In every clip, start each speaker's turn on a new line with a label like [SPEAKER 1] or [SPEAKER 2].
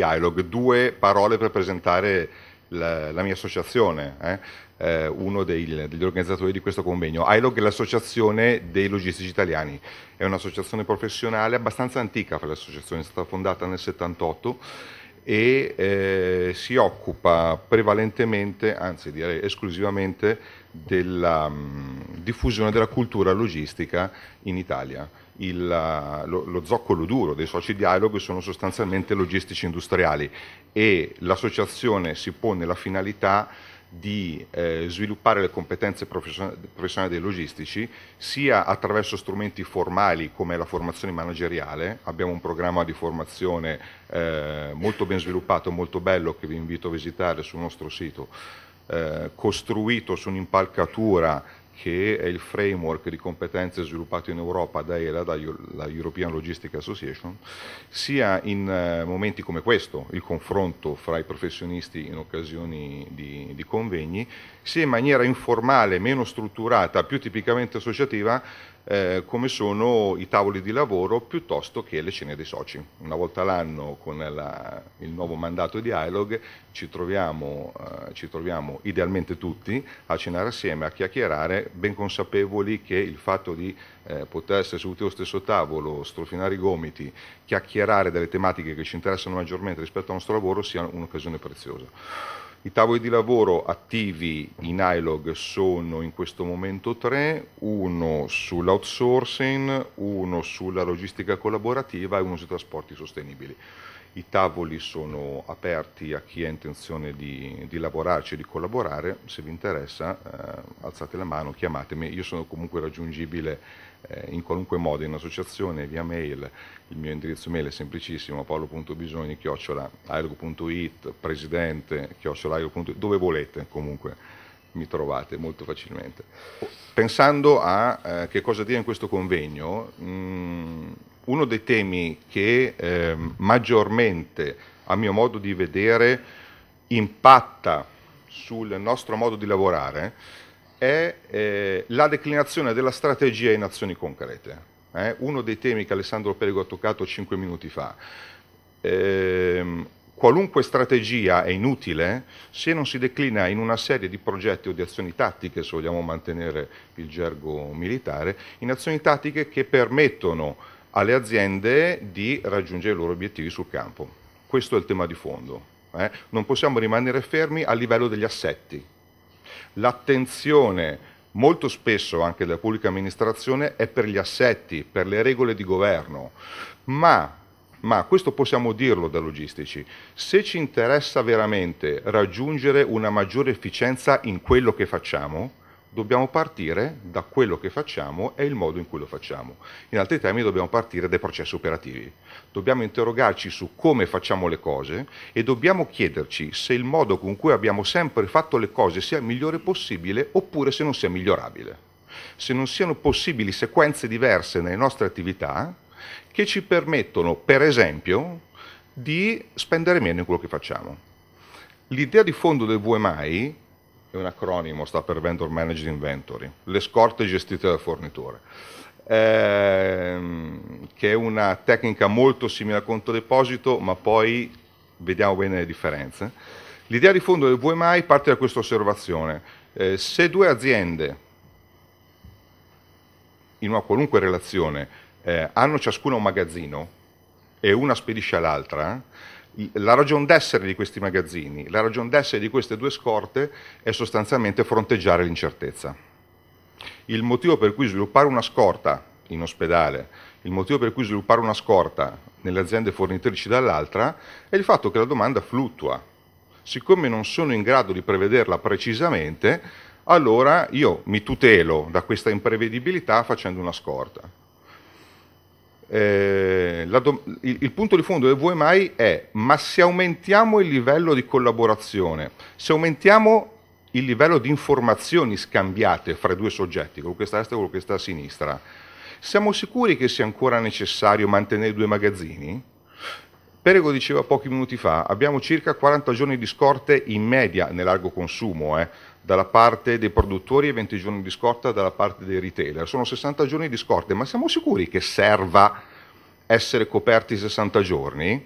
[SPEAKER 1] Dialogue, due parole per presentare la, la mia associazione, eh? eh uno dei, degli organizzatori di questo convegno. ILOG è l'associazione dei logistici italiani, è un'associazione professionale abbastanza antica, l'associazione è stata fondata nel 78 e eh, si occupa prevalentemente, anzi direi esclusivamente, della mh, mm, diffusione della cultura logistica in Italia il, lo, lo, zoccolo duro dei soci dialoghi sono sostanzialmente logistici industriali e l'associazione si pone la finalità di eh, sviluppare le competenze professionali dei logistici sia attraverso strumenti formali come la formazione manageriale, abbiamo un programma di formazione eh, molto ben sviluppato, molto bello che vi invito a visitare sul nostro sito, eh, costruito su un'impalcatura che è il framework di competenze sviluppato in Europa da ELA, la European Logistics Association, sia in eh, momenti come questo, il confronto fra i professionisti in occasioni di, di convegni, sia in maniera informale, meno strutturata, più tipicamente associativa, eh, come sono i tavoli di lavoro piuttosto che le cene dei soci. Una volta l'anno con la, il nuovo mandato di dialogue ci troviamo, eh, ci troviamo idealmente tutti a cenare assieme, a chiacchierare, ben consapevoli che il fatto di eh, poter essere seduti allo stesso tavolo, strofinare i gomiti, chiacchierare delle tematiche che ci interessano maggiormente rispetto al nostro lavoro sia un'occasione preziosa. I tavoli di lavoro attivi in ILOG sono in questo momento tre, uno sull'outsourcing, uno sulla logistica collaborativa e uno sui trasporti sostenibili. I tavoli sono aperti a chi ha intenzione di, di lavorarci e di collaborare, se vi interessa eh, alzate la mano, chiamatemi, io sono comunque raggiungibile eh, in qualunque modo in associazione, via mail, il mio indirizzo mail è semplicissimo, paolo.bisogni, chiocciolaaergo.it, presidente, chiocciolaaergo.it, dove volete comunque mi trovate molto facilmente. Pensando a eh, che cosa dire in questo convegno, mh, mm, uno dei temi che eh, maggiormente, a mio modo di vedere, impatta sul nostro modo di lavorare è eh, la declinazione della strategia in azioni concrete. Eh? Uno dei temi che Alessandro Perego ha toccato cinque minuti fa. Eh, qualunque strategia è inutile se non si declina in una serie di progetti o di azioni tattiche, se vogliamo mantenere il gergo militare, in azioni tattiche che permettono alle aziende di raggiungere i loro obiettivi sul campo. Questo è il tema di fondo. Eh? Non possiamo rimanere fermi a livello degli assetti. L'attenzione molto spesso anche della pubblica amministrazione è per gli assetti, per le regole di governo, ma, ma questo possiamo dirlo da logistici, se ci interessa veramente raggiungere una maggiore efficienza in quello che facciamo, dobbiamo partire da quello che facciamo e il modo in cui lo facciamo. In altri termini dobbiamo partire dai processi operativi. Dobbiamo interrogarci su come facciamo le cose e dobbiamo chiederci se il modo con cui abbiamo sempre fatto le cose sia il migliore possibile oppure se non sia migliorabile. Se non siano possibili sequenze diverse nelle nostre attività che ci permettono, per esempio, di spendere meno in quello che facciamo. L'idea di fondo del VMI è un acronimo, sta per Vendor Managed Inventory, le scorte gestite dal fornitore, ehm, che è una tecnica molto simile al conto deposito, ma poi vediamo bene le differenze. L'idea di fondo del VMI parte da questa osservazione. Eh, se due aziende, in una qualunque relazione, eh, hanno ciascuna un magazzino e una spedisce all'altra, la ragion d'essere di questi magazzini, la ragion d'essere di queste due scorte è sostanzialmente fronteggiare l'incertezza. Il motivo per cui sviluppare una scorta in ospedale, il motivo per cui sviluppare una scorta nelle aziende fornitrici dall'altra è il fatto che la domanda fluttua. Siccome non sono in grado di prevederla precisamente, allora io mi tutelo da questa imprevedibilità facendo una scorta eh, do- il, il, punto di fondo del vuoi mai è ma se aumentiamo il livello di collaborazione, se aumentiamo il livello di informazioni scambiate fra i due soggetti, quello che sta a destra e quello che sta a sinistra, siamo sicuri che sia ancora necessario mantenere i due magazzini? Perego diceva pochi minuti fa, abbiamo circa 40 giorni di scorte in media nel largo consumo, eh, dalla parte dei produttori e 20 giorni di scorta dalla parte dei retailer. Sono 60 giorni di scorte, ma siamo sicuri che serva essere coperti 60 giorni?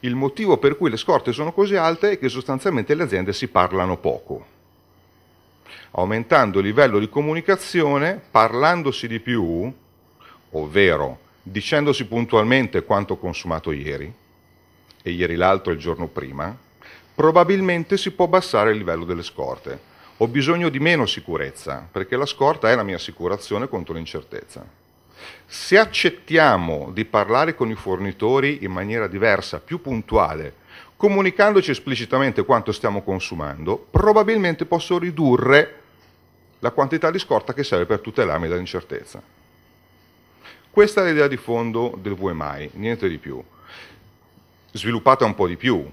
[SPEAKER 1] Il motivo per cui le scorte sono così alte è che sostanzialmente le aziende si parlano poco. Aumentando il livello di comunicazione, parlandosi di più, ovvero dicendosi puntualmente quanto consumato ieri, e ieri l'altro il giorno prima, probabilmente si può abbassare il livello delle scorte. Ho bisogno di meno sicurezza, perché la scorta è la mia assicurazione contro l'incertezza. Se accettiamo di parlare con i fornitori in maniera diversa, più puntuale, comunicandoci esplicitamente quanto stiamo consumando, probabilmente posso ridurre la quantità di scorta che serve per tutelarmi dall'incertezza. Questa è l'idea di fondo del VMI, niente di più sviluppata un po' di più.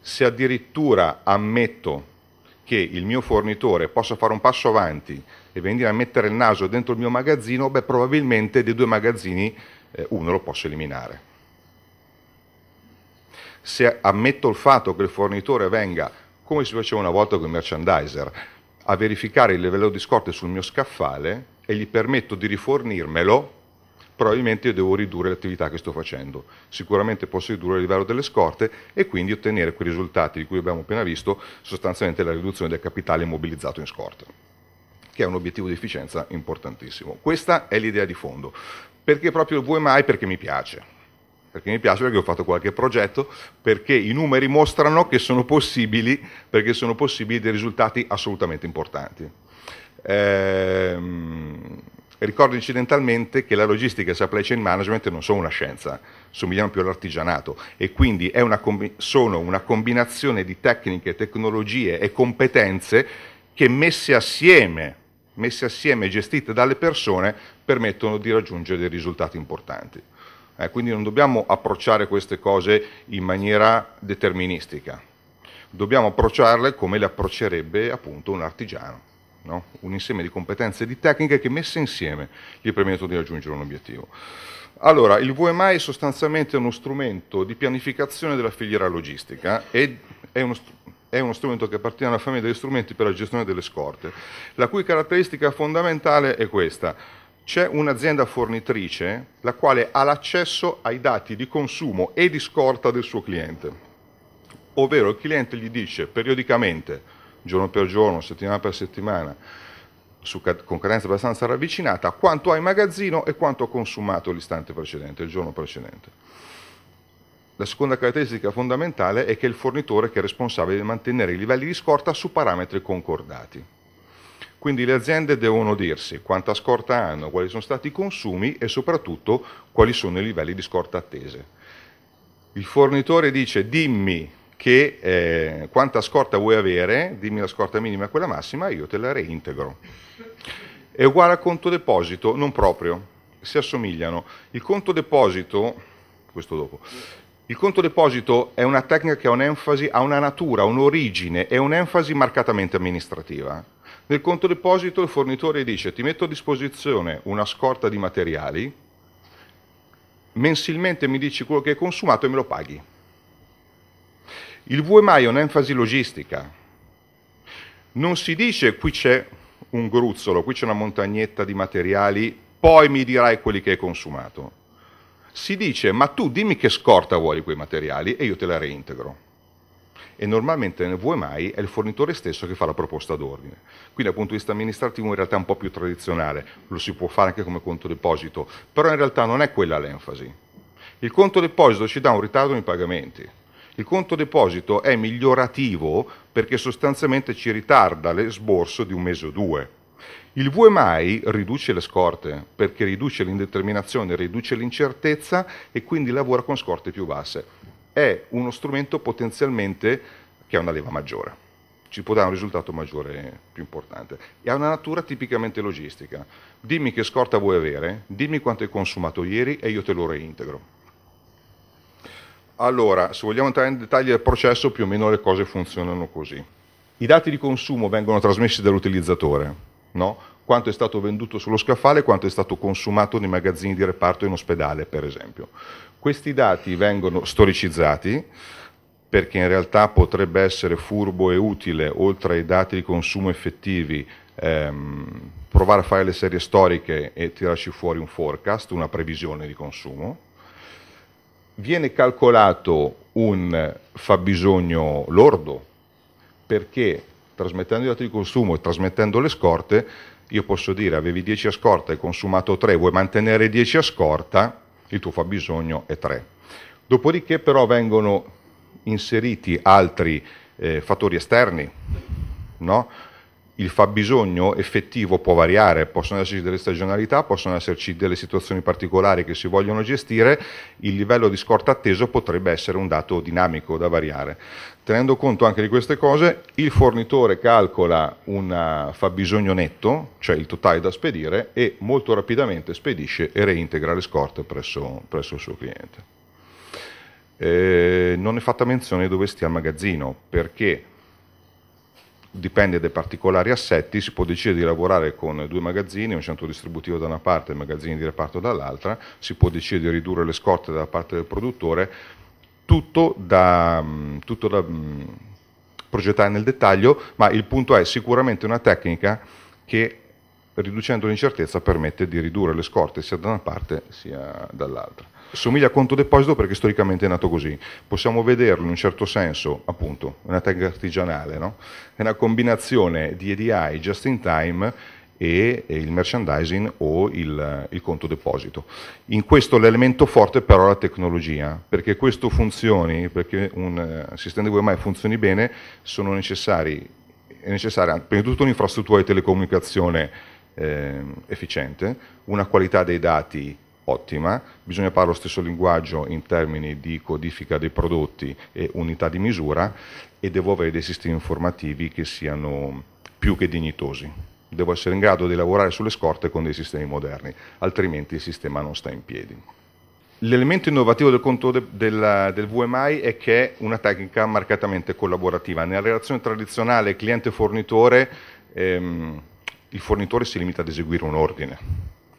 [SPEAKER 1] Se addirittura ammetto che il mio fornitore possa fare un passo avanti e venire a mettere il naso dentro il mio magazzino, beh, probabilmente dei due magazzini eh, uno lo posso eliminare. Se ammetto il fatto che il fornitore venga, come si faceva una volta con il merchandiser, a verificare il livello di scorte sul mio scaffale e gli permetto di rifornirmelo probabilmente io devo ridurre l'attività che sto facendo. Sicuramente posso ridurre il livello delle scorte e quindi ottenere quei risultati di cui abbiamo appena visto, sostanzialmente la riduzione del capitale immobilizzato in scorte, che è un obiettivo di efficienza importantissimo. Questa è l'idea di fondo. Perché proprio il VMI? Perché mi piace. Perché mi piace, perché ho fatto qualche progetto, perché i numeri mostrano che sono possibili, perché sono possibili dei risultati assolutamente importanti. Ehm Ricordo incidentalmente che la logistica e il supply chain management non sono una scienza, somigliano più all'artigianato e quindi una, sono una combinazione di tecniche, tecnologie e competenze che messe assieme, messe assieme e gestite dalle persone permettono di raggiungere dei risultati importanti. Eh, quindi non dobbiamo approcciare queste cose in maniera deterministica, dobbiamo approcciarle come le approccierebbe appunto un artigiano no? un insieme di competenze e di tecniche che messe insieme gli permettono di raggiungere un obiettivo. Allora, il VMI è sostanzialmente uno strumento di pianificazione della filiera logistica e è uno, è uno strumento che appartiene alla famiglia degli strumenti per la gestione delle scorte, la cui caratteristica fondamentale è questa. C'è un'azienda fornitrice la quale ha l'accesso ai dati di consumo e di scorta del suo cliente, ovvero il cliente gli dice periodicamente giorno per giorno, settimana per settimana, su, con cadenza abbastanza ravvicinata, quanto ha in magazzino e quanto ha consumato l'istante precedente, il giorno precedente. La seconda caratteristica fondamentale è che il fornitore che è responsabile di mantenere i livelli di scorta su parametri concordati. Quindi le aziende devono dirsi quanta scorta hanno, quali sono stati i consumi e soprattutto quali sono i livelli di scorta attese. Il fornitore dice dimmi che eh, quanta scorta vuoi avere, dimmi la scorta minima e quella massima, io te la reintegro. È uguale a conto deposito, non proprio, si assomigliano. Il conto deposito, questo dopo, il conto deposito è una tecnica che ha un'enfasi, ha una natura, un'origine è un'enfasi marcatamente amministrativa. Nel conto deposito il fornitore dice ti metto a disposizione una scorta di materiali, mensilmente mi dici quello che hai consumato e me lo paghi. Il VMI è un'enfasi logistica. Non si dice qui c'è un gruzzolo, qui c'è una montagnetta di materiali, poi mi dirai quelli che hai consumato. Si dice ma tu dimmi che scorta vuoi quei materiali e io te la reintegro e normalmente nel VMI è il fornitore stesso che fa la proposta d'ordine. Quindi dal punto di vista amministrativo in realtà è un po' più tradizionale, lo si può fare anche come conto deposito, però in realtà non è quella l'enfasi. Il conto deposito ci dà un ritardo nei pagamenti, il conto deposito è migliorativo perché sostanzialmente ci ritarda l'esborso di un mese o due. Il VMI riduce le scorte perché riduce l'indeterminazione, riduce l'incertezza e quindi lavora con scorte più basse. È uno strumento potenzialmente che ha una leva maggiore ci può dare un risultato maggiore, più importante. E ha una natura tipicamente logistica. Dimmi che scorta vuoi avere, dimmi quanto hai consumato ieri e io te lo reintegro. Allora, se vogliamo entrare in dettagli del processo, più o meno le cose funzionano così. I dati di consumo vengono trasmessi dall'utilizzatore, no? quanto è stato venduto sullo scaffale, quanto è stato consumato nei magazzini di reparto in ospedale, per esempio. Questi dati vengono storicizzati, perché in realtà potrebbe essere furbo e utile, oltre ai dati di consumo effettivi, ehm, provare a fare le serie storiche e tirarci fuori un forecast, una previsione di consumo viene calcolato un fabbisogno lordo, perché trasmettendo i dati di consumo e trasmettendo le scorte, io posso dire avevi 10 a scorta, hai consumato 3, vuoi mantenere 10 a scorta, il tuo fabbisogno è 3. Dopodiché però vengono inseriti altri eh, fattori esterni, no? il fabbisogno effettivo può variare, possono esserci delle stagionalità, possono esserci delle situazioni particolari che si vogliono gestire, il livello di scorta atteso potrebbe essere un dato dinamico da variare. Tenendo conto anche di queste cose, il fornitore calcola un fabbisogno netto, cioè il totale da spedire, e molto rapidamente spedisce e reintegra le scorte presso, presso il suo cliente. Eh, non è fatta menzione dove stia il magazzino, perché dipende dai particolari assetti, si può decidere di lavorare con due magazzini, un centro distributivo da una parte e magazzini di reparto dall'altra, si può decidere di ridurre le scorte da parte del produttore, tutto da, mm, tutto da mm, progettare nel dettaglio, ma il punto è sicuramente una tecnica che riducendo l'incertezza permette di ridurre le scorte sia da una parte sia dall'altra somiglia a conto deposito perché storicamente è nato così. Possiamo vederlo in un certo senso, appunto, è una tag artigianale, no? è una combinazione di EDI just in time e il merchandising o il, il, conto deposito. In questo l'elemento forte però è la tecnologia, perché questo funzioni, perché un eh, sistema di VMI funzioni bene, sono necessari, è necessaria prima di tutto un'infrastruttura di telecomunicazione eh, efficiente, una qualità dei dati ottima, bisogna parlare lo stesso linguaggio in termini di codifica dei prodotti e unità di misura e devo avere dei sistemi informativi che siano più che dignitosi. Devo essere in grado di lavorare sulle scorte con dei sistemi moderni, altrimenti il sistema non sta in piedi. L'elemento innovativo del, de, del, del, VMI è che è una tecnica marcatamente collaborativa. Nella relazione tradizionale cliente-fornitore ehm, il fornitore si limita ad eseguire un ordine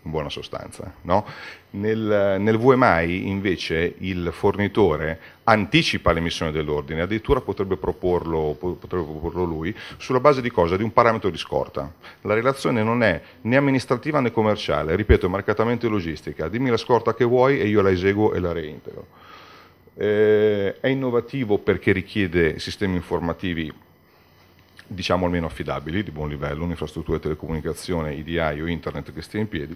[SPEAKER 1] in buona sostanza. No? Nel, nel, VMI invece il fornitore anticipa l'emissione dell'ordine, addirittura potrebbe proporlo, potrebbe proporlo lui, sulla base di cosa? Di un parametro di scorta. La relazione non è né amministrativa né commerciale, ripeto, è marcatamente logistica. Dimmi la scorta che vuoi e io la eseguo e la reintegro. Eh, è innovativo perché richiede sistemi informativi diciamo almeno affidabili, di buon livello, un'infrastruttura di telecomunicazione, IDI o internet che stia in piedi,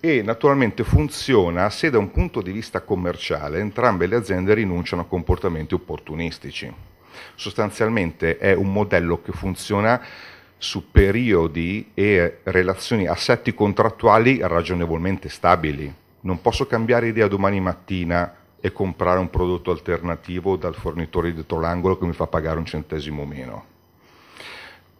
[SPEAKER 1] e naturalmente funziona se da un punto di vista commerciale entrambe le aziende rinunciano a comportamenti opportunistici. Sostanzialmente è un modello che funziona su periodi e relazioni, assetti contrattuali ragionevolmente stabili. Non posso cambiare idea domani mattina e comprare un prodotto alternativo dal fornitore dietro l'angolo che mi fa pagare un centesimo meno.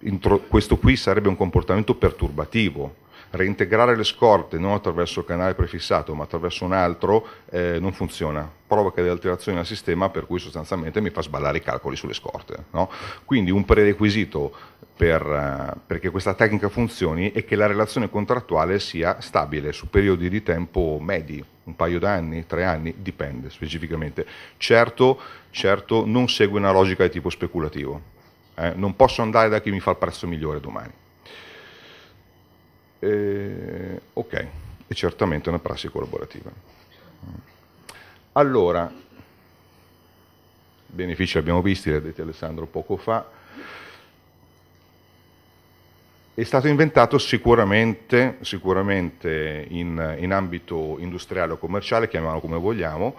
[SPEAKER 1] Intro, questo qui sarebbe un comportamento perturbativo. Reintegrare le scorte non attraverso il canale prefissato ma attraverso un altro eh, non funziona, provoca delle alterazioni al sistema per cui sostanzialmente mi fa sballare i calcoli sulle scorte. No? Quindi un prerequisito per, eh, perché questa tecnica funzioni è che la relazione contrattuale sia stabile su periodi di tempo medi, un paio d'anni, tre anni, dipende specificamente. Certo, certo non segue una logica di tipo speculativo. Eh, non posso andare da chi mi fa il prezzo migliore domani. Eh, ok, è certamente una prassi collaborativa. Allora, benefici abbiamo visti, l'ha detto Alessandro poco fa è stato inventato sicuramente, sicuramente in, in, ambito industriale o commerciale, chiamiamolo come vogliamo,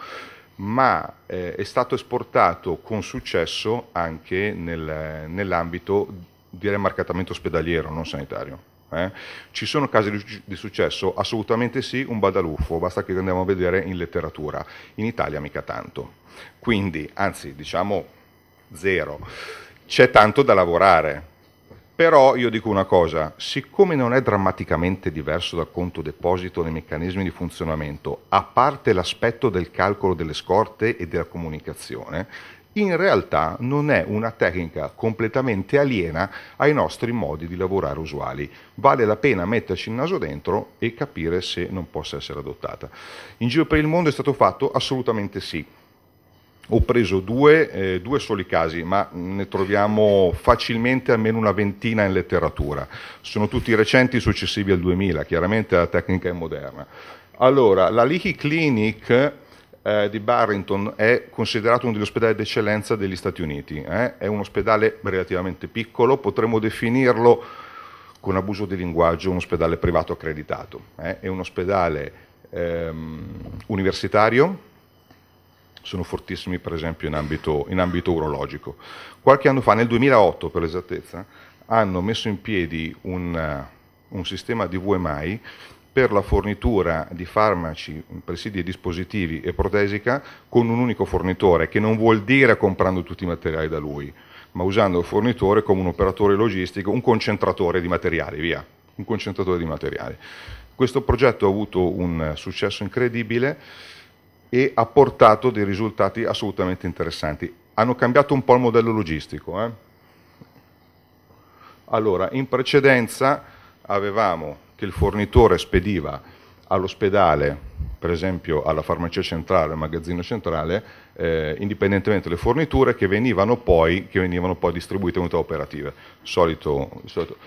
[SPEAKER 1] ma eh, è stato esportato con successo anche nel, nell'ambito, direi marcatamente ospedaliero, non sanitario. Eh? Ci sono casi di, successo? Assolutamente sì, un badaluffo, basta che andiamo a vedere in letteratura. In Italia mica tanto. Quindi, anzi, diciamo zero. C'è tanto da lavorare, però io dico una cosa, siccome non è drammaticamente diverso dal conto deposito nei meccanismi di funzionamento, a parte l'aspetto del calcolo delle scorte e della comunicazione, in realtà non è una tecnica completamente aliena ai nostri modi di lavorare usuali. Vale la pena metterci il naso dentro e capire se non possa essere adottata. In giro per il mondo è stato fatto? Assolutamente sì. Ho preso due, eh, due soli casi, ma ne troviamo facilmente almeno una ventina in letteratura. Sono tutti recenti, successivi al 2000, chiaramente la tecnica è moderna. Allora, la Leahy Clinic eh, di Barrington è considerato uno degli ospedali d'eccellenza degli Stati Uniti. Eh? È un ospedale relativamente piccolo, potremmo definirlo con abuso di linguaggio un ospedale privato accreditato. Eh? È un ospedale ehm, universitario sono fortissimi per esempio in ambito, in ambito urologico. Qualche anno fa, nel 2008 per l'esattezza, hanno messo in piedi un, eh, un sistema di VMI per la fornitura di farmaci, presidi e dispositivi e protesica con un unico fornitore, che non vuol dire comprando tutti i materiali da lui, ma usando il fornitore come un operatore logistico, un concentratore di materiali, via, un concentratore di materiali. Questo progetto ha avuto un successo incredibile e ha portato dei risultati assolutamente interessanti. Hanno cambiato un po' il modello logistico. Eh? Allora, in precedenza avevamo che il fornitore spediva all'ospedale per esempio alla farmacia centrale, al magazzino centrale, eh, indipendentemente dalle forniture che venivano poi, che venivano poi distribuite in unità operative. Solito, il, solito,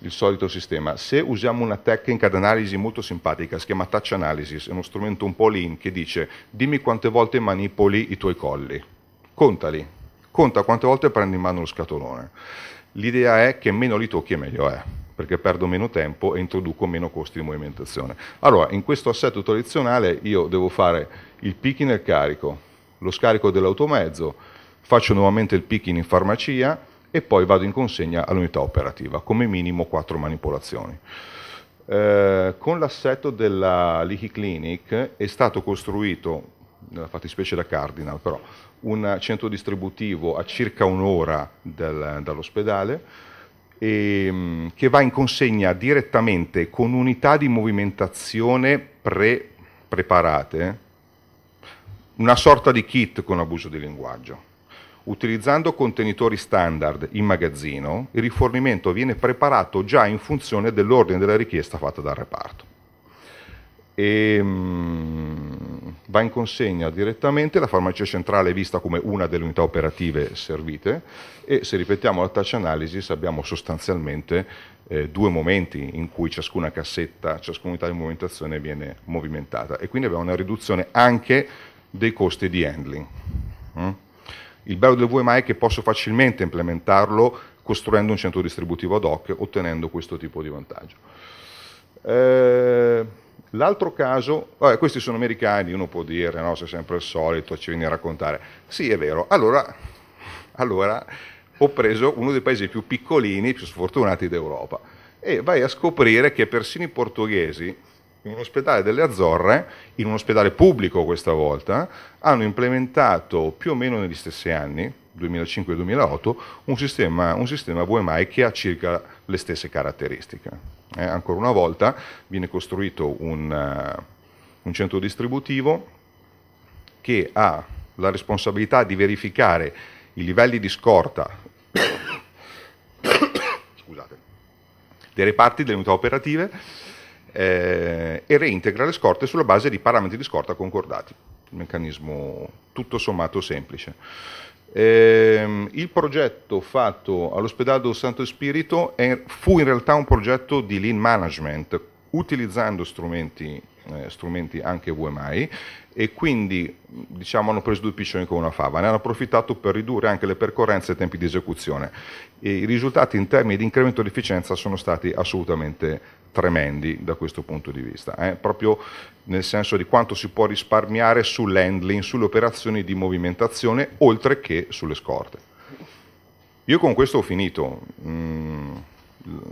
[SPEAKER 1] il solito sistema. Se usiamo una tecnica d'analisi molto simpatica, si chiama touch analysis, è uno strumento un po' lean che dice dimmi quante volte manipoli i tuoi colli, contali, conta quante volte prendi in mano lo scatolone. L'idea è che meno li tocchi meglio è perché perdo meno tempo e introduco meno costi di movimentazione. Allora, in questo assetto tradizionale io devo fare il picking e il carico, lo scarico dell'automezzo, faccio nuovamente il picking in farmacia e poi vado in consegna all'unità operativa, come minimo quattro manipolazioni. Eh, con l'assetto della Leaky Clinic è stato costruito, nella fattispecie da Cardinal però, un centro distributivo a circa un'ora dall'ospedale, ehm, che va in consegna direttamente con unità di movimentazione pre preparate, una sorta di kit con abuso di linguaggio. Utilizzando contenitori standard in magazzino, il rifornimento viene preparato già in funzione dell'ordine della richiesta fatta dal reparto. E, ehm, va in consegna direttamente, la farmacia centrale è vista come una delle unità operative servite e se ripetiamo la touch analysis abbiamo sostanzialmente eh, due momenti in cui ciascuna cassetta, ciascuna unità di movimentazione viene movimentata e quindi abbiamo una riduzione anche dei costi di handling. Mm? Il bello del VMI è che posso facilmente implementarlo costruendo un centro distributivo ad hoc, ottenendo questo tipo di vantaggio. Eh, L'altro caso, eh, questi sono americani, uno può dire, no, sei sempre il solito, ci vieni a raccontare. Sì, è vero. Allora, allora ho preso uno dei paesi più piccolini, più sfortunati d'Europa. E vai a scoprire che persino i portoghesi, in un ospedale delle Azzorre, in un ospedale pubblico questa volta, hanno implementato più o meno negli stessi anni, 2005-2008 un sistema, un sistema VMI che ha circa le stesse caratteristiche. Eh, ancora una volta viene costruito un, uh, un centro distributivo che ha la responsabilità di verificare i livelli di scorta scusate, dei reparti delle unità operative eh, e reintegra le scorte sulla base di parametri di scorta concordati. Un meccanismo tutto sommato semplice. Eh, il progetto fatto all'ospedale Santo Spirito è, fu in realtà un progetto di lean management, utilizzando strumenti eh, strumenti anche VMI e quindi diciamo, hanno preso due piccioni con una fava, ne hanno approfittato per ridurre anche le percorrenze e i tempi di esecuzione. E I risultati in termini di incremento di efficienza sono stati assolutamente tremendi da questo punto di vista, eh? proprio nel senso di quanto si può risparmiare sull'handling, sulle operazioni di movimentazione, oltre che sulle scorte. Io con questo ho finito. Mm,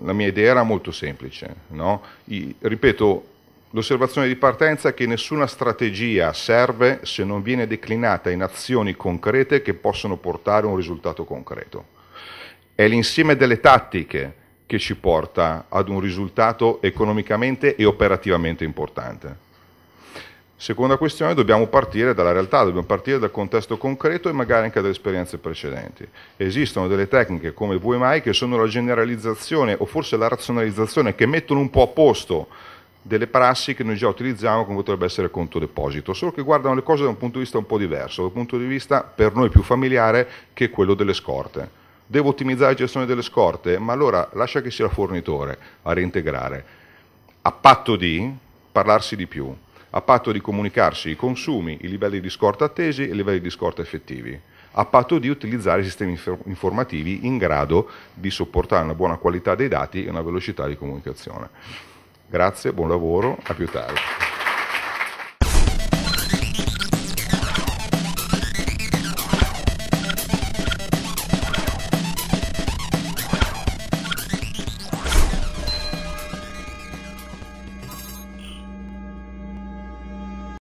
[SPEAKER 1] la mia idea era molto semplice. No? I, ripeto, L'osservazione di partenza è che nessuna strategia serve se non viene declinata in azioni concrete che possono portare a un risultato concreto. È l'insieme delle tattiche che ci porta ad un risultato economicamente e operativamente importante. Seconda questione, dobbiamo partire dalla realtà, dobbiamo partire dal contesto concreto e magari anche dalle esperienze precedenti. Esistono delle tecniche come VMI che sono la generalizzazione o forse la razionalizzazione che mettono un po' a posto delle prassi che noi già utilizziamo come potrebbe essere il conto deposito, solo che guardano le cose da un punto di vista un po' diverso, da un punto di vista per noi più familiare che è quello delle scorte. Devo ottimizzare la gestione delle scorte, ma allora lascia che sia il fornitore a reintegrare, a patto di parlarsi di più, a patto di comunicarsi i consumi, i livelli di scorta attesi e i livelli di scorta effettivi a patto di utilizzare sistemi informativi in grado di sopportare una buona qualità dei dati e una velocità di comunicazione. Grazie, buon lavoro, a più tardi.